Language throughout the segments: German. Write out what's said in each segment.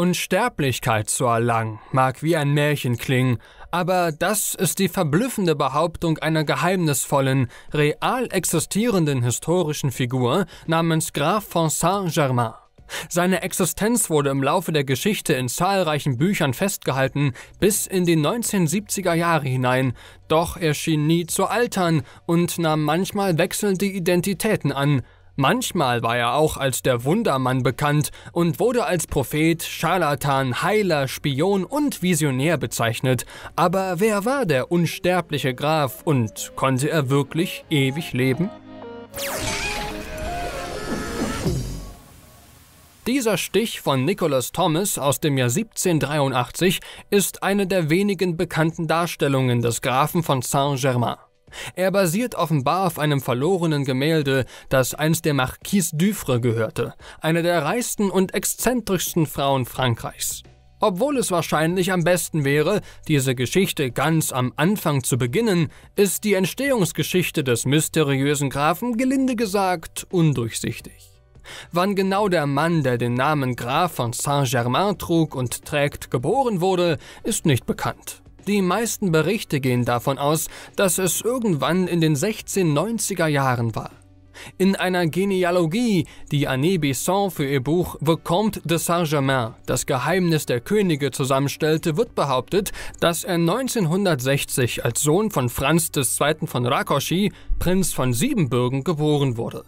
Unsterblichkeit zu erlangen, mag wie ein Märchen klingen, aber das ist die verblüffende Behauptung einer geheimnisvollen, real existierenden historischen Figur namens Graf von Saint-Germain. Seine Existenz wurde im Laufe der Geschichte in zahlreichen Büchern festgehalten, bis in die 1970er Jahre hinein, doch er schien nie zu altern und nahm manchmal wechselnde Identitäten an, Manchmal war er auch als der Wundermann bekannt und wurde als Prophet, Scharlatan, Heiler, Spion und Visionär bezeichnet. Aber wer war der unsterbliche Graf und konnte er wirklich ewig leben? Dieser Stich von Nicholas Thomas aus dem Jahr 1783 ist eine der wenigen bekannten Darstellungen des Grafen von Saint-Germain. Er basiert offenbar auf einem verlorenen Gemälde, das einst der Marquise Dufre gehörte, einer der reichsten und exzentrischsten Frauen Frankreichs. Obwohl es wahrscheinlich am besten wäre, diese Geschichte ganz am Anfang zu beginnen, ist die Entstehungsgeschichte des mysteriösen Grafen gelinde gesagt undurchsichtig. Wann genau der Mann, der den Namen Graf von Saint-Germain trug und trägt, geboren wurde, ist nicht bekannt. Die meisten Berichte gehen davon aus, dass es irgendwann in den 1690er Jahren war. In einer Genealogie, die Anne Besson für ihr Buch The Comte de Saint-Germain, das Geheimnis der Könige zusammenstellte, wird behauptet, dass er 1960 als Sohn von Franz II. von Rakoschi, Prinz von Siebenbürgen, geboren wurde.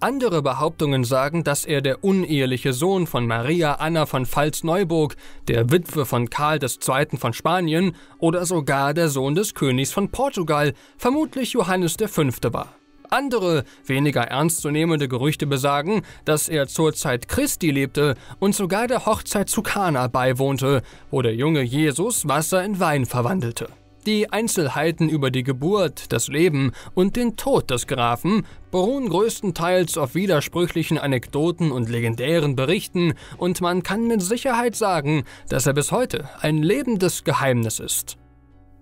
Andere Behauptungen sagen, dass er der uneheliche Sohn von Maria Anna von Pfalz-Neuburg, der Witwe von Karl II. von Spanien oder sogar der Sohn des Königs von Portugal, vermutlich Johannes V. war. Andere, weniger ernstzunehmende Gerüchte besagen, dass er zur Zeit Christi lebte und sogar der Hochzeit zu Kana beiwohnte, wo der junge Jesus Wasser in Wein verwandelte. Die Einzelheiten über die Geburt, das Leben und den Tod des Grafen beruhen größtenteils auf widersprüchlichen Anekdoten und legendären Berichten und man kann mit Sicherheit sagen, dass er bis heute ein lebendes Geheimnis ist.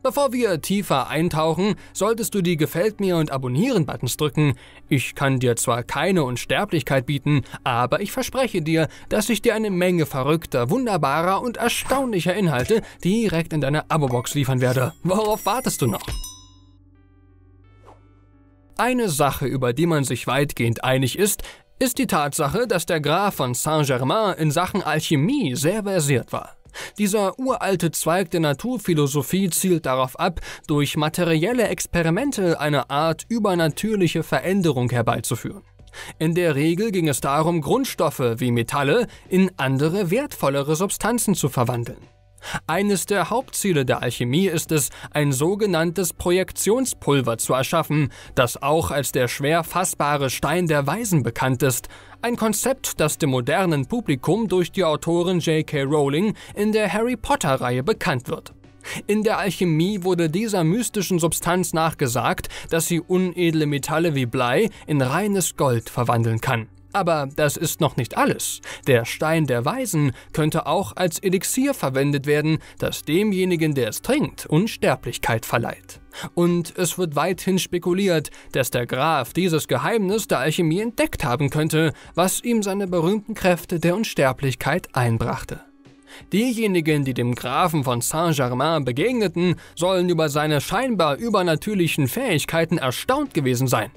Bevor wir tiefer eintauchen, solltest du die Gefällt mir und Abonnieren-Buttons drücken. Ich kann dir zwar keine Unsterblichkeit bieten, aber ich verspreche dir, dass ich dir eine Menge verrückter, wunderbarer und erstaunlicher Inhalte direkt in deine Abo-Box liefern werde. Worauf wartest du noch? Eine Sache, über die man sich weitgehend einig ist, ist die Tatsache, dass der Graf von Saint-Germain in Sachen Alchemie sehr versiert war. Dieser uralte Zweig der Naturphilosophie zielt darauf ab, durch materielle Experimente eine Art übernatürliche Veränderung herbeizuführen. In der Regel ging es darum, Grundstoffe wie Metalle in andere wertvollere Substanzen zu verwandeln. Eines der Hauptziele der Alchemie ist es, ein sogenanntes Projektionspulver zu erschaffen, das auch als der schwer fassbare Stein der Weisen bekannt ist, ein Konzept, das dem modernen Publikum durch die Autorin J.K. Rowling in der Harry Potter-Reihe bekannt wird. In der Alchemie wurde dieser mystischen Substanz nachgesagt, dass sie unedle Metalle wie Blei in reines Gold verwandeln kann. Aber das ist noch nicht alles. Der Stein der Weisen könnte auch als Elixier verwendet werden, das demjenigen, der es trinkt, Unsterblichkeit verleiht. Und es wird weithin spekuliert, dass der Graf dieses Geheimnis der Alchemie entdeckt haben könnte, was ihm seine berühmten Kräfte der Unsterblichkeit einbrachte. Diejenigen, die dem Grafen von Saint-Germain begegneten, sollen über seine scheinbar übernatürlichen Fähigkeiten erstaunt gewesen sein.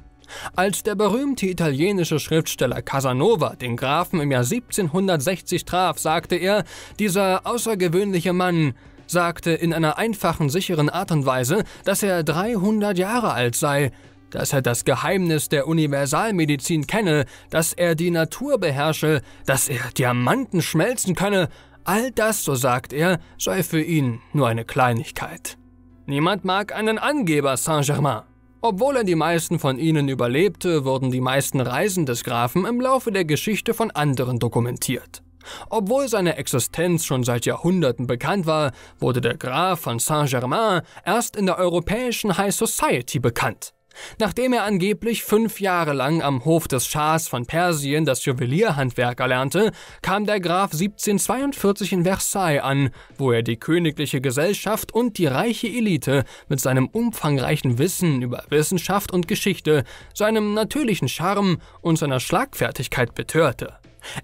Als der berühmte italienische Schriftsteller Casanova den Grafen im Jahr 1760 traf, sagte er, dieser außergewöhnliche Mann sagte in einer einfachen, sicheren Art und Weise, dass er 300 Jahre alt sei, dass er das Geheimnis der Universalmedizin kenne, dass er die Natur beherrsche, dass er Diamanten schmelzen könne, all das, so sagt er, sei für ihn nur eine Kleinigkeit. Niemand mag einen Angeber, Saint-Germain. Obwohl er die meisten von ihnen überlebte, wurden die meisten Reisen des Grafen im Laufe der Geschichte von anderen dokumentiert. Obwohl seine Existenz schon seit Jahrhunderten bekannt war, wurde der Graf von Saint-Germain erst in der europäischen High Society bekannt. Nachdem er angeblich fünf Jahre lang am Hof des Schahs von Persien das Juwelierhandwerk erlernte, kam der Graf 1742 in Versailles an, wo er die königliche Gesellschaft und die reiche Elite mit seinem umfangreichen Wissen über Wissenschaft und Geschichte, seinem natürlichen Charme und seiner Schlagfertigkeit betörte.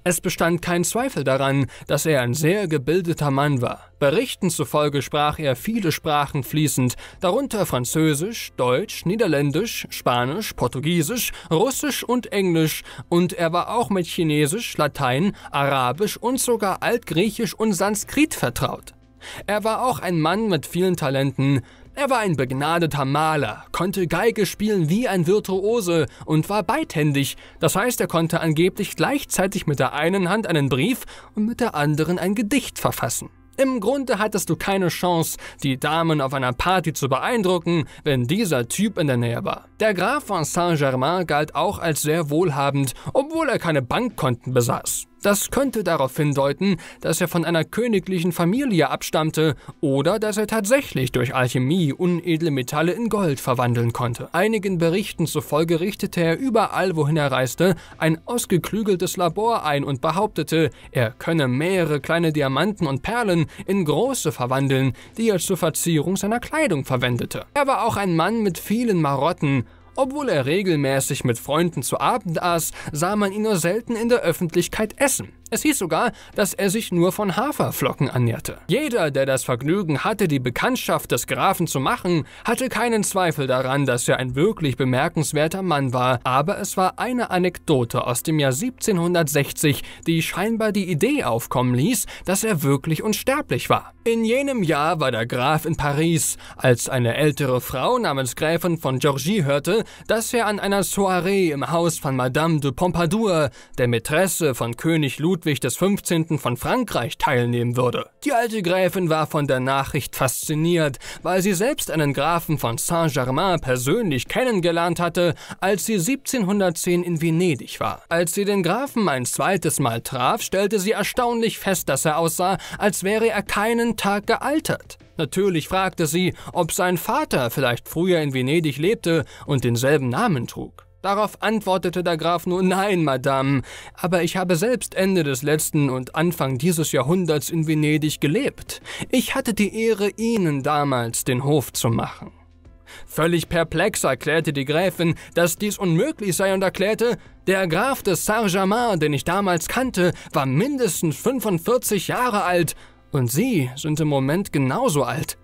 Es bestand kein Zweifel daran, dass er ein sehr gebildeter Mann war. Berichten zufolge sprach er viele Sprachen fließend, darunter Französisch, Deutsch, Niederländisch, Spanisch, Portugiesisch, Russisch und Englisch, und er war auch mit Chinesisch, Latein, Arabisch und sogar Altgriechisch und Sanskrit vertraut. Er war auch ein Mann mit vielen Talenten, er war ein begnadeter Maler, konnte Geige spielen wie ein Virtuose und war beidhändig, das heißt, er konnte angeblich gleichzeitig mit der einen Hand einen Brief und mit der anderen ein Gedicht verfassen. Im Grunde hattest du keine Chance, die Damen auf einer Party zu beeindrucken, wenn dieser Typ in der Nähe war. Der Graf von Saint-Germain galt auch als sehr wohlhabend, obwohl er keine Bankkonten besaß. Das könnte darauf hindeuten, dass er von einer königlichen Familie abstammte oder dass er tatsächlich durch Alchemie unedle Metalle in Gold verwandeln konnte. Einigen Berichten zufolge richtete er überall, wohin er reiste, ein ausgeklügeltes Labor ein und behauptete, er könne mehrere kleine Diamanten und Perlen in große verwandeln, die er zur Verzierung seiner Kleidung verwendete. Er war auch ein Mann mit vielen Marotten obwohl er regelmäßig mit Freunden zu Abend aß, sah man ihn nur selten in der Öffentlichkeit essen. Es hieß sogar, dass er sich nur von Haferflocken ernährte. Jeder, der das Vergnügen hatte, die Bekanntschaft des Grafen zu machen, hatte keinen Zweifel daran, dass er ein wirklich bemerkenswerter Mann war, aber es war eine Anekdote aus dem Jahr 1760, die scheinbar die Idee aufkommen ließ, dass er wirklich unsterblich war. In jenem Jahr war der Graf in Paris, als eine ältere Frau namens Gräfin von Georgie hörte, dass er an einer Soiree im Haus von Madame de Pompadour, der Mätresse von König Ludwig Ludwig XV. von Frankreich teilnehmen würde. Die alte Gräfin war von der Nachricht fasziniert, weil sie selbst einen Grafen von Saint-Germain persönlich kennengelernt hatte, als sie 1710 in Venedig war. Als sie den Grafen ein zweites Mal traf, stellte sie erstaunlich fest, dass er aussah, als wäre er keinen Tag gealtert. Natürlich fragte sie, ob sein Vater vielleicht früher in Venedig lebte und denselben Namen trug. Darauf antwortete der Graf nur Nein, Madame, aber ich habe selbst Ende des letzten und Anfang dieses Jahrhunderts in Venedig gelebt. Ich hatte die Ehre, Ihnen damals den Hof zu machen. Völlig perplex erklärte die Gräfin, dass dies unmöglich sei und erklärte, der Graf des Saint-Germain, den ich damals kannte, war mindestens 45 Jahre alt und Sie sind im Moment genauso alt.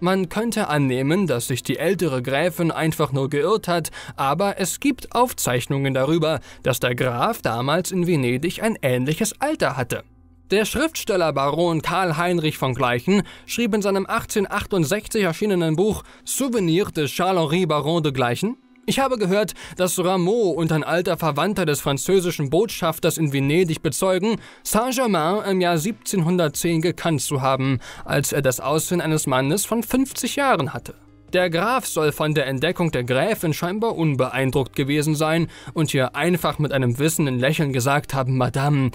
Man könnte annehmen, dass sich die ältere Gräfin einfach nur geirrt hat, aber es gibt Aufzeichnungen darüber, dass der Graf damals in Venedig ein ähnliches Alter hatte. Der Schriftsteller Baron Karl Heinrich von Gleichen schrieb in seinem 1868 erschienenen Buch Souvenir de charles Baron de Gleichen, ich habe gehört, dass Rameau und ein alter Verwandter des französischen Botschafters in Venedig bezeugen, Saint-Germain im Jahr 1710 gekannt zu haben, als er das Aussehen eines Mannes von 50 Jahren hatte. Der Graf soll von der Entdeckung der Gräfin scheinbar unbeeindruckt gewesen sein und ihr einfach mit einem wissenden Lächeln gesagt haben, Madame,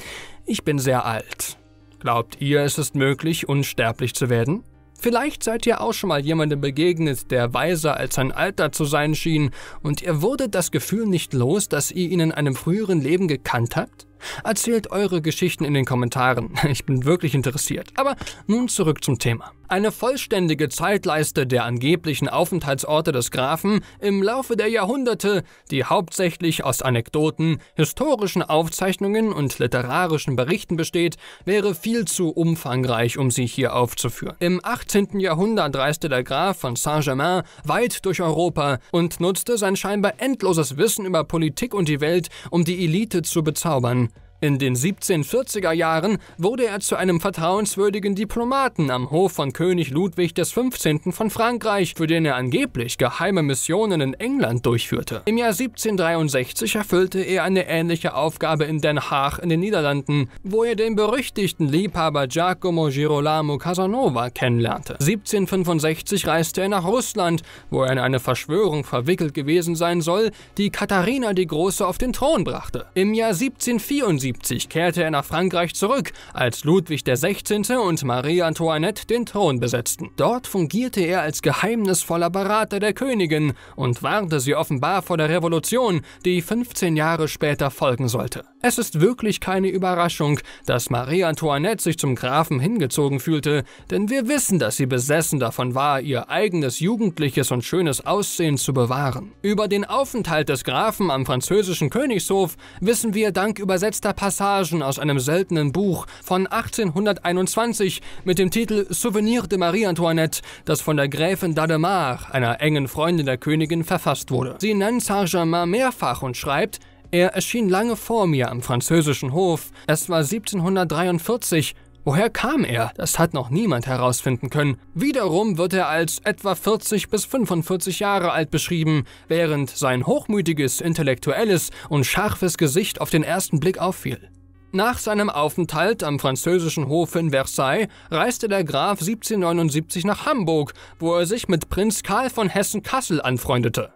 ich bin sehr alt. Glaubt ihr, es ist möglich, unsterblich zu werden? Vielleicht seid ihr auch schon mal jemandem begegnet, der weiser als sein Alter zu sein schien, und ihr wurdet das Gefühl nicht los, dass ihr ihn in einem früheren Leben gekannt habt? Erzählt eure Geschichten in den Kommentaren, ich bin wirklich interessiert. Aber nun zurück zum Thema. Eine vollständige Zeitleiste der angeblichen Aufenthaltsorte des Grafen im Laufe der Jahrhunderte, die hauptsächlich aus Anekdoten, historischen Aufzeichnungen und literarischen Berichten besteht, wäre viel zu umfangreich, um sie hier aufzuführen. Im 18. Jahrhundert reiste der Graf von Saint-Germain weit durch Europa und nutzte sein scheinbar endloses Wissen über Politik und die Welt, um die Elite zu bezaubern. In den 1740er Jahren wurde er zu einem vertrauenswürdigen Diplomaten am Hof von König Ludwig XV. von Frankreich, für den er angeblich geheime Missionen in England durchführte. Im Jahr 1763 erfüllte er eine ähnliche Aufgabe in Den Haag in den Niederlanden, wo er den berüchtigten Liebhaber Giacomo Girolamo Casanova kennenlernte. 1765 reiste er nach Russland, wo er in eine Verschwörung verwickelt gewesen sein soll, die Katharina die Große auf den Thron brachte. Im Jahr 1774 1773 kehrte er nach Frankreich zurück, als Ludwig XVI. und Marie Antoinette den Thron besetzten. Dort fungierte er als geheimnisvoller Berater der Königin und warnte sie offenbar vor der Revolution, die 15 Jahre später folgen sollte. Es ist wirklich keine Überraschung, dass Marie Antoinette sich zum Grafen hingezogen fühlte, denn wir wissen, dass sie besessen davon war, ihr eigenes jugendliches und schönes Aussehen zu bewahren. Über den Aufenthalt des Grafen am französischen Königshof wissen wir dank übersetzter Passagen aus einem seltenen Buch von 1821 mit dem Titel Souvenir de Marie Antoinette, das von der Gräfin d'Ademar, einer engen Freundin der Königin, verfasst wurde. Sie nennt Saint-Germain mehrfach und schreibt, er erschien lange vor mir am französischen Hof. Es war 1743 Woher kam er? Das hat noch niemand herausfinden können. Wiederum wird er als etwa 40 bis 45 Jahre alt beschrieben, während sein hochmütiges, intellektuelles und scharfes Gesicht auf den ersten Blick auffiel. Nach seinem Aufenthalt am französischen Hof in Versailles reiste der Graf 1779 nach Hamburg, wo er sich mit Prinz Karl von Hessen-Kassel anfreundete.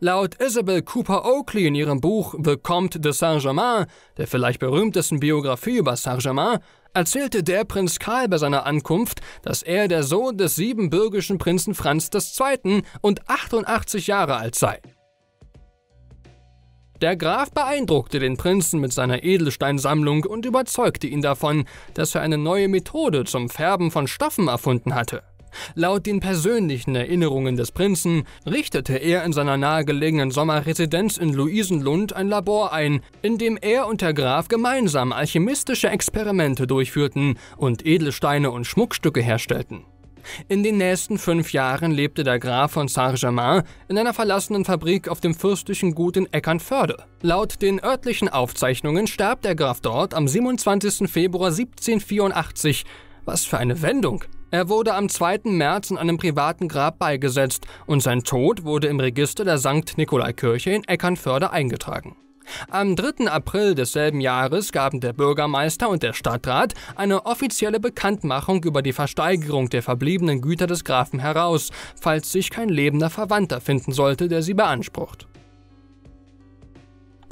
Laut Isabel Cooper Oakley in ihrem Buch The Comte de Saint-Germain, der vielleicht berühmtesten Biografie über Saint-Germain, erzählte der Prinz Karl bei seiner Ankunft, dass er der Sohn des siebenbürgischen Prinzen Franz II. und 88 Jahre alt sei. Der Graf beeindruckte den Prinzen mit seiner Edelsteinsammlung und überzeugte ihn davon, dass er eine neue Methode zum Färben von Stoffen erfunden hatte. Laut den persönlichen Erinnerungen des Prinzen richtete er in seiner nahegelegenen Sommerresidenz in Luisenlund ein Labor ein, in dem er und der Graf gemeinsam alchemistische Experimente durchführten und Edelsteine und Schmuckstücke herstellten. In den nächsten fünf Jahren lebte der Graf von Saint-Germain in einer verlassenen Fabrik auf dem fürstlichen Gut in Eckernförde. Laut den örtlichen Aufzeichnungen starb der Graf dort am 27. Februar 1784. Was für eine Wendung! Er wurde am 2. März in einem privaten Grab beigesetzt und sein Tod wurde im Register der St. Nikolaikirche in Eckernförde eingetragen. Am 3. April desselben Jahres gaben der Bürgermeister und der Stadtrat eine offizielle Bekanntmachung über die Versteigerung der verbliebenen Güter des Grafen heraus, falls sich kein lebender Verwandter finden sollte, der sie beansprucht.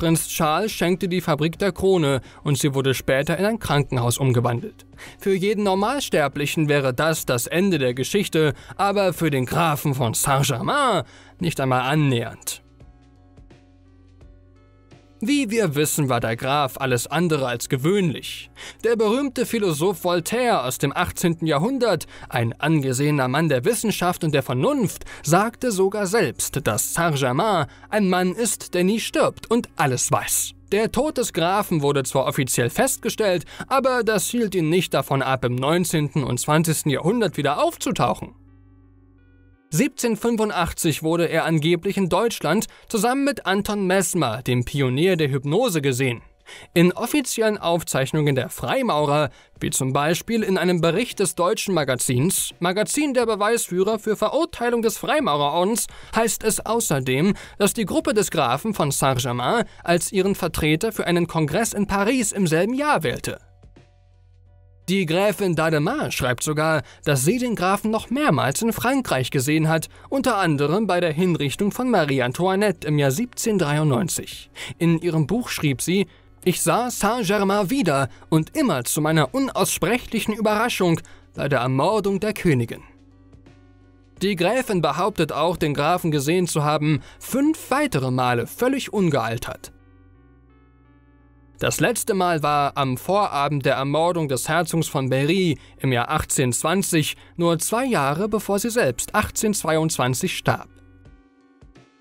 Prinz Charles schenkte die Fabrik der Krone und sie wurde später in ein Krankenhaus umgewandelt. Für jeden Normalsterblichen wäre das das Ende der Geschichte, aber für den Grafen von Saint-Germain nicht einmal annähernd. Wie wir wissen, war der Graf alles andere als gewöhnlich. Der berühmte Philosoph Voltaire aus dem 18. Jahrhundert, ein angesehener Mann der Wissenschaft und der Vernunft, sagte sogar selbst, dass Saint-Germain ein Mann ist, der nie stirbt und alles weiß. Der Tod des Grafen wurde zwar offiziell festgestellt, aber das hielt ihn nicht davon ab, im 19. und 20. Jahrhundert wieder aufzutauchen. 1785 wurde er angeblich in Deutschland zusammen mit Anton Messmer, dem Pionier der Hypnose, gesehen. In offiziellen Aufzeichnungen der Freimaurer, wie zum Beispiel in einem Bericht des deutschen Magazins, Magazin der Beweisführer für Verurteilung des Freimaurerordens, heißt es außerdem, dass die Gruppe des Grafen von Saint-Germain als ihren Vertreter für einen Kongress in Paris im selben Jahr wählte. Die Gräfin Dademar schreibt sogar, dass sie den Grafen noch mehrmals in Frankreich gesehen hat, unter anderem bei der Hinrichtung von Marie Antoinette im Jahr 1793. In ihrem Buch schrieb sie, ich sah Saint-Germain wieder und immer zu meiner unaussprechlichen Überraschung bei der Ermordung der Königin. Die Gräfin behauptet auch, den Grafen gesehen zu haben, fünf weitere Male völlig ungealtert. Das letzte Mal war am Vorabend der Ermordung des Herzogs von Berry im Jahr 1820, nur zwei Jahre bevor sie selbst 1822 starb.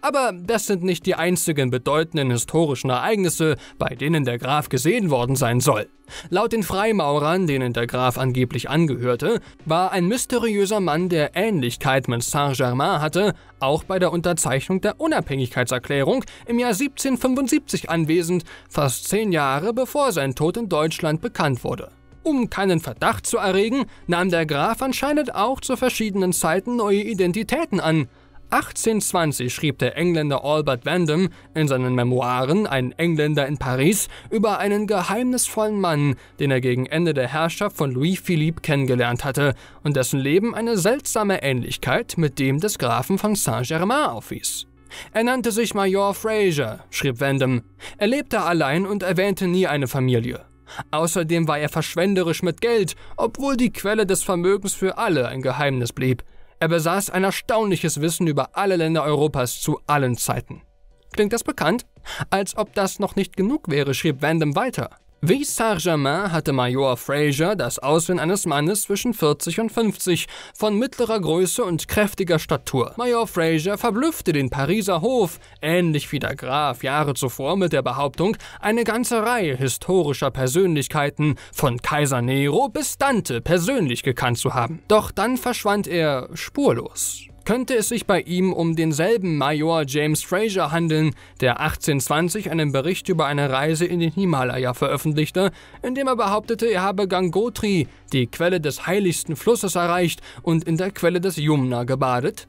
Aber das sind nicht die einzigen bedeutenden historischen Ereignisse, bei denen der Graf gesehen worden sein soll. Laut den Freimaurern, denen der Graf angeblich angehörte, war ein mysteriöser Mann, der Ähnlichkeit mit Saint-Germain hatte, auch bei der Unterzeichnung der Unabhängigkeitserklärung im Jahr 1775 anwesend, fast zehn Jahre bevor sein Tod in Deutschland bekannt wurde. Um keinen Verdacht zu erregen, nahm der Graf anscheinend auch zu verschiedenen Zeiten neue Identitäten an, 1820 schrieb der Engländer Albert Vandam in seinen Memoiren Ein Engländer in Paris über einen geheimnisvollen Mann, den er gegen Ende der Herrschaft von Louis Philippe kennengelernt hatte und dessen Leben eine seltsame Ähnlichkeit mit dem des Grafen von Saint-Germain aufwies. Er nannte sich Major Fraser, schrieb Vandam. Er lebte allein und erwähnte nie eine Familie. Außerdem war er verschwenderisch mit Geld, obwohl die Quelle des Vermögens für alle ein Geheimnis blieb. Er besaß ein erstaunliches Wissen über alle Länder Europas zu allen Zeiten. Klingt das bekannt? Als ob das noch nicht genug wäre, schrieb Vandam weiter. Wie Saint-Germain hatte Major Fraser das Aussehen eines Mannes zwischen 40 und 50, von mittlerer Größe und kräftiger Statur. Major Fraser verblüffte den Pariser Hof, ähnlich wie der Graf Jahre zuvor mit der Behauptung, eine ganze Reihe historischer Persönlichkeiten, von Kaiser Nero bis Dante, persönlich gekannt zu haben. Doch dann verschwand er spurlos könnte es sich bei ihm um denselben Major James Fraser handeln, der 1820 einen Bericht über eine Reise in den Himalaya veröffentlichte, in dem er behauptete, er habe Gangotri, die Quelle des heiligsten Flusses, erreicht und in der Quelle des Jumna gebadet?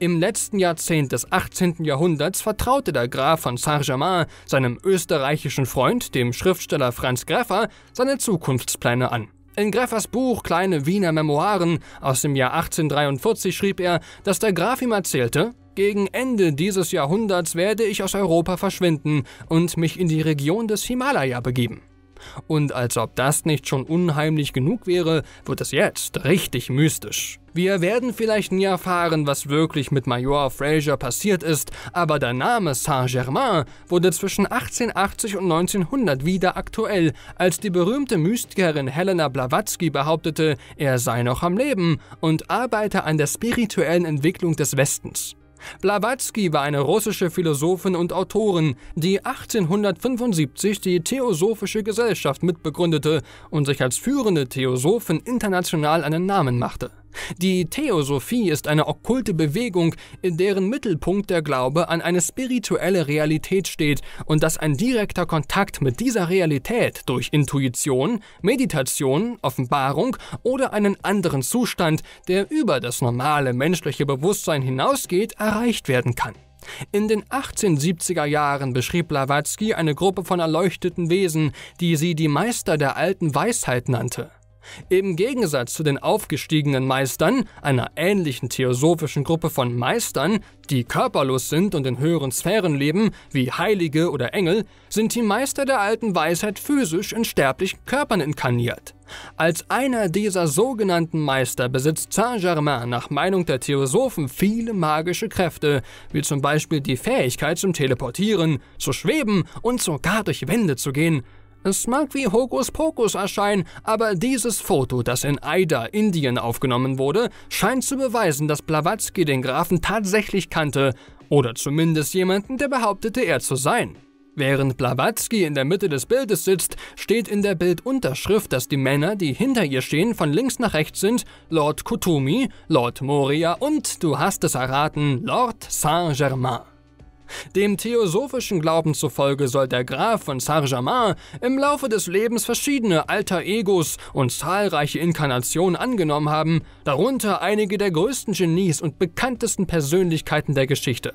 Im letzten Jahrzehnt des 18. Jahrhunderts vertraute der Graf von Saint-Germain seinem österreichischen Freund, dem Schriftsteller Franz Greffer, seine Zukunftspläne an. In Greffers Buch Kleine Wiener Memoiren aus dem Jahr 1843 schrieb er, dass der Graf ihm erzählte, gegen Ende dieses Jahrhunderts werde ich aus Europa verschwinden und mich in die Region des Himalaya begeben. Und als ob das nicht schon unheimlich genug wäre, wird es jetzt richtig mystisch. Wir werden vielleicht nie erfahren, was wirklich mit Major Fraser passiert ist, aber der Name Saint-Germain wurde zwischen 1880 und 1900 wieder aktuell, als die berühmte Mystikerin Helena Blavatsky behauptete, er sei noch am Leben und arbeite an der spirituellen Entwicklung des Westens. Blavatsky war eine russische Philosophin und Autorin, die 1875 die Theosophische Gesellschaft mitbegründete und sich als führende Theosophin international einen Namen machte. Die Theosophie ist eine okkulte Bewegung, in deren Mittelpunkt der Glaube an eine spirituelle Realität steht und dass ein direkter Kontakt mit dieser Realität durch Intuition, Meditation, Offenbarung oder einen anderen Zustand, der über das normale menschliche Bewusstsein hinausgeht, erreicht werden kann. In den 1870er Jahren beschrieb Blavatsky eine Gruppe von erleuchteten Wesen, die sie die Meister der alten Weisheit nannte. Im Gegensatz zu den aufgestiegenen Meistern, einer ähnlichen theosophischen Gruppe von Meistern, die körperlos sind und in höheren Sphären leben, wie Heilige oder Engel, sind die Meister der alten Weisheit physisch in sterblichen Körpern inkarniert. Als einer dieser sogenannten Meister besitzt Saint-Germain nach Meinung der Theosophen viele magische Kräfte, wie zum Beispiel die Fähigkeit zum Teleportieren, zu schweben und sogar durch Wände zu gehen, es mag wie Hokuspokus erscheinen, aber dieses Foto, das in Aida, Indien aufgenommen wurde, scheint zu beweisen, dass Blavatsky den Grafen tatsächlich kannte oder zumindest jemanden, der behauptete, er zu sein. Während Blavatsky in der Mitte des Bildes sitzt, steht in der Bildunterschrift, dass die Männer, die hinter ihr stehen, von links nach rechts sind Lord Kutumi, Lord Moria und, du hast es erraten, Lord Saint-Germain. Dem theosophischen Glauben zufolge soll der Graf von saint Sarjamin im Laufe des Lebens verschiedene alter Egos und zahlreiche Inkarnationen angenommen haben, darunter einige der größten Genies und bekanntesten Persönlichkeiten der Geschichte.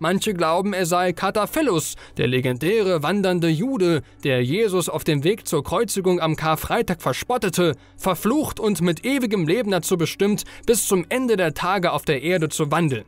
Manche glauben, er sei Kataphilus, der legendäre wandernde Jude, der Jesus auf dem Weg zur Kreuzigung am Karfreitag verspottete, verflucht und mit ewigem Leben dazu bestimmt, bis zum Ende der Tage auf der Erde zu wandeln.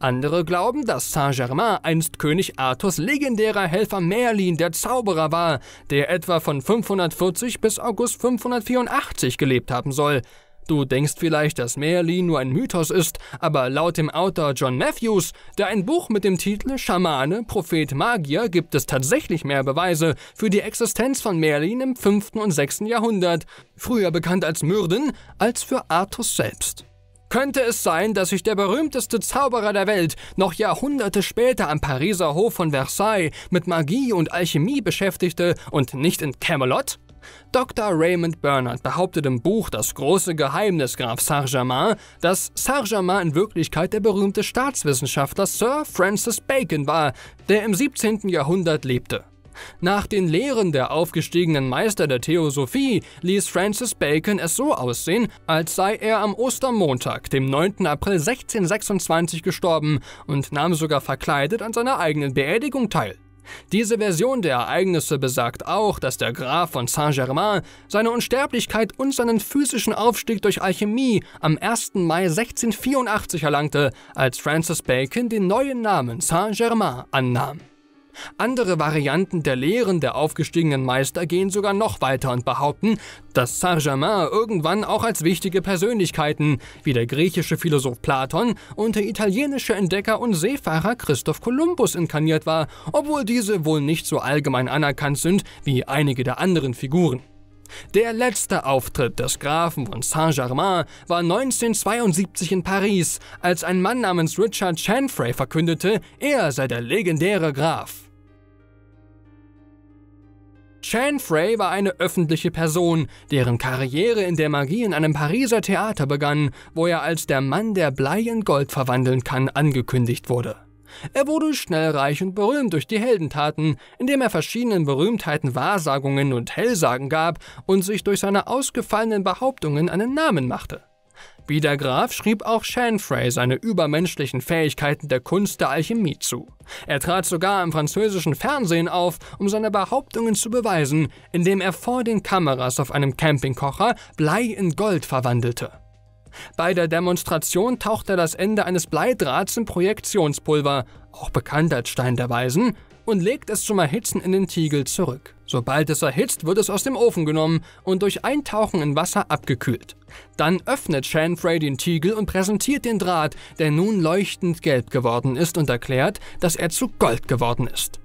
Andere glauben, dass Saint-Germain einst König Arthurs legendärer Helfer Merlin der Zauberer war, der etwa von 540 bis August 584 gelebt haben soll. Du denkst vielleicht, dass Merlin nur ein Mythos ist, aber laut dem Autor John Matthews, der ein Buch mit dem Titel Schamane, Prophet, Magier gibt es tatsächlich mehr Beweise für die Existenz von Merlin im 5. und 6. Jahrhundert, früher bekannt als Myrden, als für Arthurs selbst könnte es sein, dass sich der berühmteste Zauberer der Welt noch Jahrhunderte später am Pariser Hof von Versailles mit Magie und Alchemie beschäftigte und nicht in Camelot? Dr. Raymond Bernard behauptet im Buch Das große Geheimnis Graf Saint-Germain, dass Saint-Germain in Wirklichkeit der berühmte Staatswissenschaftler Sir Francis Bacon war, der im 17. Jahrhundert lebte. Nach den Lehren der aufgestiegenen Meister der Theosophie ließ Francis Bacon es so aussehen, als sei er am Ostermontag, dem 9. April 1626 gestorben und nahm sogar verkleidet an seiner eigenen Beerdigung teil. Diese Version der Ereignisse besagt auch, dass der Graf von Saint-Germain seine Unsterblichkeit und seinen physischen Aufstieg durch Alchemie am 1. Mai 1684 erlangte, als Francis Bacon den neuen Namen Saint-Germain annahm. Andere Varianten der Lehren der aufgestiegenen Meister gehen sogar noch weiter und behaupten, dass Saint-Germain irgendwann auch als wichtige Persönlichkeiten, wie der griechische Philosoph Platon und der italienische Entdecker und Seefahrer Christoph Kolumbus inkarniert war, obwohl diese wohl nicht so allgemein anerkannt sind wie einige der anderen Figuren. Der letzte Auftritt des Grafen von Saint-Germain war 1972 in Paris, als ein Mann namens Richard Chanfray verkündete, er sei der legendäre Graf. Chan Frey war eine öffentliche Person, deren Karriere in der Magie in einem Pariser Theater begann, wo er als der Mann, der Blei in Gold verwandeln kann, angekündigt wurde. Er wurde schnell reich und berühmt durch die Heldentaten, indem er verschiedenen Berühmtheiten Wahrsagungen und Hellsagen gab und sich durch seine ausgefallenen Behauptungen einen Namen machte. Wie der Graf schrieb auch Chanfray seine übermenschlichen Fähigkeiten der Kunst der Alchemie zu. Er trat sogar im französischen Fernsehen auf, um seine Behauptungen zu beweisen, indem er vor den Kameras auf einem Campingkocher Blei in Gold verwandelte. Bei der Demonstration tauchte das Ende eines Bleidrahts in Projektionspulver, auch bekannt als Stein der Weisen, und legt es zum Erhitzen in den Tiegel zurück. Sobald es erhitzt, wird es aus dem Ofen genommen und durch Eintauchen in Wasser abgekühlt. Dann öffnet Chanfrey den Tiegel und präsentiert den Draht, der nun leuchtend gelb geworden ist und erklärt, dass er zu Gold geworden ist.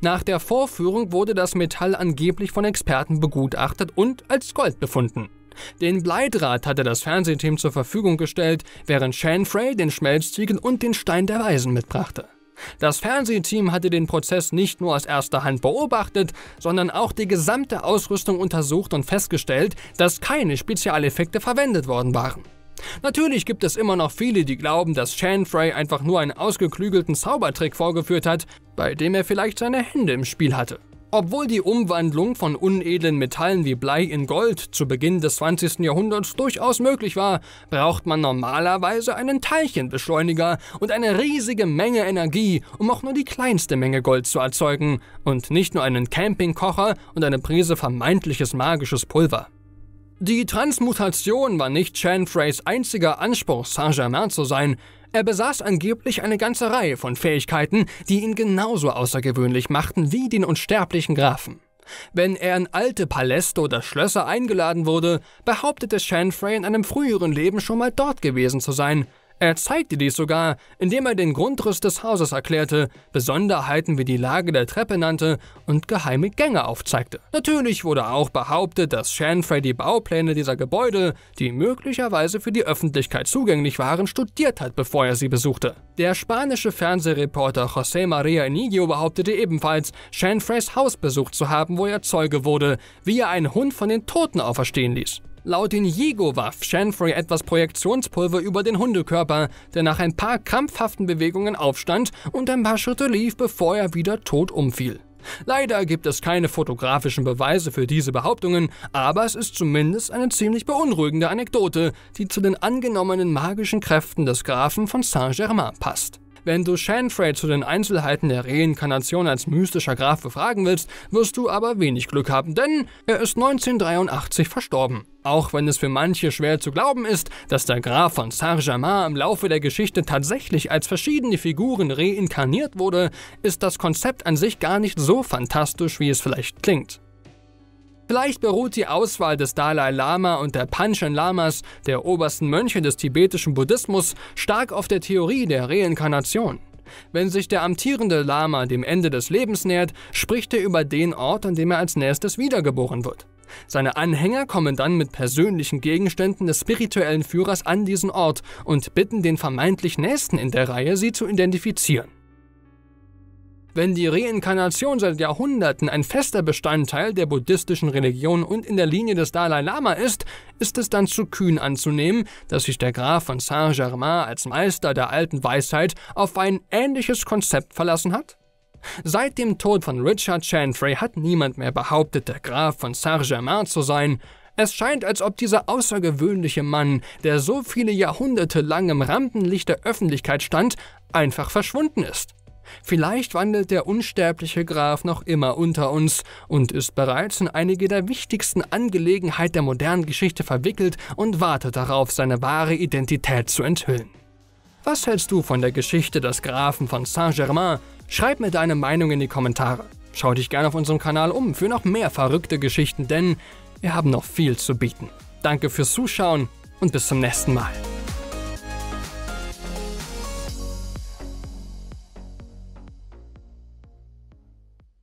Nach der Vorführung wurde das Metall angeblich von Experten begutachtet und als Gold befunden. Den Bleidraht hatte das Fernsehteam zur Verfügung gestellt, während Shanfrey den Schmelztiegel und den Stein der Weisen mitbrachte. Das Fernsehteam hatte den Prozess nicht nur aus erster Hand beobachtet, sondern auch die gesamte Ausrüstung untersucht und festgestellt, dass keine Spezialeffekte verwendet worden waren. Natürlich gibt es immer noch viele, die glauben, dass Shanfrey einfach nur einen ausgeklügelten Zaubertrick vorgeführt hat, bei dem er vielleicht seine Hände im Spiel hatte. Obwohl die Umwandlung von unedlen Metallen wie Blei in Gold zu Beginn des 20. Jahrhunderts durchaus möglich war, braucht man normalerweise einen Teilchenbeschleuniger und eine riesige Menge Energie, um auch nur die kleinste Menge Gold zu erzeugen und nicht nur einen Campingkocher und eine Prise vermeintliches magisches Pulver. Die Transmutation war nicht Chanfrays einziger Anspruch, Saint-Germain zu sein, er besaß angeblich eine ganze Reihe von Fähigkeiten, die ihn genauso außergewöhnlich machten wie den unsterblichen Grafen. Wenn er in alte Paläste oder Schlösser eingeladen wurde, behauptete Chanfrey in einem früheren Leben schon mal dort gewesen zu sein er zeigte dies sogar, indem er den Grundriss des Hauses erklärte, Besonderheiten wie die Lage der Treppe nannte und geheime Gänge aufzeigte. Natürlich wurde auch behauptet, dass Shanfrey die Baupläne dieser Gebäude, die möglicherweise für die Öffentlichkeit zugänglich waren, studiert hat, bevor er sie besuchte. Der spanische Fernsehreporter José María Inigo behauptete ebenfalls, Shanfreys Haus besucht zu haben, wo er Zeuge wurde, wie er einen Hund von den Toten auferstehen ließ. Laut Inigo warf Shanfrey etwas Projektionspulver über den Hundekörper, der nach ein paar krampfhaften Bewegungen aufstand und ein paar Schritte lief, bevor er wieder tot umfiel. Leider gibt es keine fotografischen Beweise für diese Behauptungen, aber es ist zumindest eine ziemlich beunruhigende Anekdote, die zu den angenommenen magischen Kräften des Grafen von Saint-Germain passt. Wenn du Shanfrey zu den Einzelheiten der Reinkarnation als mystischer Graf befragen willst, wirst du aber wenig Glück haben, denn er ist 1983 verstorben. Auch wenn es für manche schwer zu glauben ist, dass der Graf von Saint-Germain im Laufe der Geschichte tatsächlich als verschiedene Figuren reinkarniert wurde, ist das Konzept an sich gar nicht so fantastisch, wie es vielleicht klingt. Vielleicht beruht die Auswahl des Dalai Lama und der Panchen Lamas, der obersten Mönche des tibetischen Buddhismus, stark auf der Theorie der Reinkarnation. Wenn sich der amtierende Lama dem Ende des Lebens nähert, spricht er über den Ort, an dem er als nächstes wiedergeboren wird. Seine Anhänger kommen dann mit persönlichen Gegenständen des spirituellen Führers an diesen Ort und bitten den vermeintlich Nächsten in der Reihe, sie zu identifizieren wenn die Reinkarnation seit Jahrhunderten ein fester Bestandteil der buddhistischen Religion und in der Linie des Dalai Lama ist, ist es dann zu kühn anzunehmen, dass sich der Graf von Saint-Germain als Meister der alten Weisheit auf ein ähnliches Konzept verlassen hat? Seit dem Tod von Richard Chanfrey hat niemand mehr behauptet, der Graf von Saint-Germain zu sein. Es scheint, als ob dieser außergewöhnliche Mann, der so viele Jahrhunderte lang im Rampenlicht der Öffentlichkeit stand, einfach verschwunden ist. Vielleicht wandelt der unsterbliche Graf noch immer unter uns und ist bereits in einige der wichtigsten Angelegenheiten der modernen Geschichte verwickelt und wartet darauf, seine wahre Identität zu enthüllen. Was hältst du von der Geschichte des Grafen von Saint-Germain? Schreib mir deine Meinung in die Kommentare. Schau dich gerne auf unserem Kanal um für noch mehr verrückte Geschichten, denn wir haben noch viel zu bieten. Danke fürs Zuschauen und bis zum nächsten Mal.